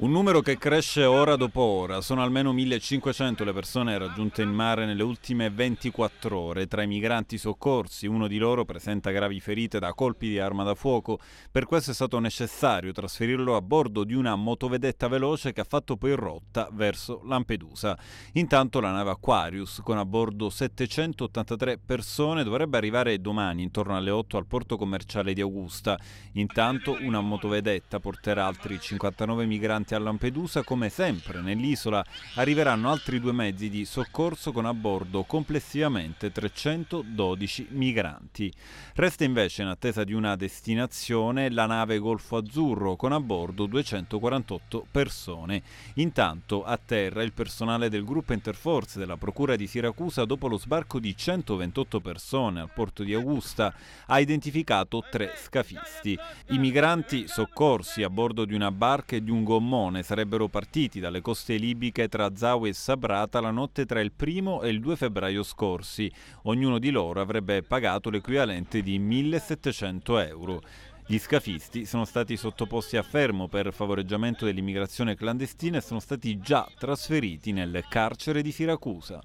Un numero che cresce ora dopo ora. Sono almeno 1500 le persone raggiunte in mare nelle ultime 24 ore. Tra i migranti soccorsi, uno di loro presenta gravi ferite da colpi di arma da fuoco. Per questo è stato necessario trasferirlo a bordo di una motovedetta veloce che ha fatto poi rotta verso Lampedusa. Intanto la nave Aquarius, con a bordo 783 persone, dovrebbe arrivare domani intorno alle 8 al porto commerciale di Augusta. Intanto una motovedetta porterà altri 59 migranti presenti a Lampedusa come sempre nell'isola arriveranno altri due mezzi di soccorso con a bordo complessivamente 312 migranti. Resta invece in attesa di una destinazione la nave Golfo Azzurro con a bordo 248 persone. Intanto a terra il personale del gruppo Interforce della Procura di Siracusa dopo lo sbarco di 128 persone al porto di Augusta ha identificato tre scafisti. I migranti soccorsi a bordo di una barca e di un gommone Leone sarebbero partiti dalle coste libiche tra Zawi e Sabrata la notte tra il 1 e il 2 febbraio scorsi. Ognuno di loro avrebbe pagato l'equivalente di 1700 euro. Gli scafisti sono stati sottoposti a fermo per favoreggiamento dell'immigrazione clandestina e sono stati già trasferiti nel carcere di Siracusa.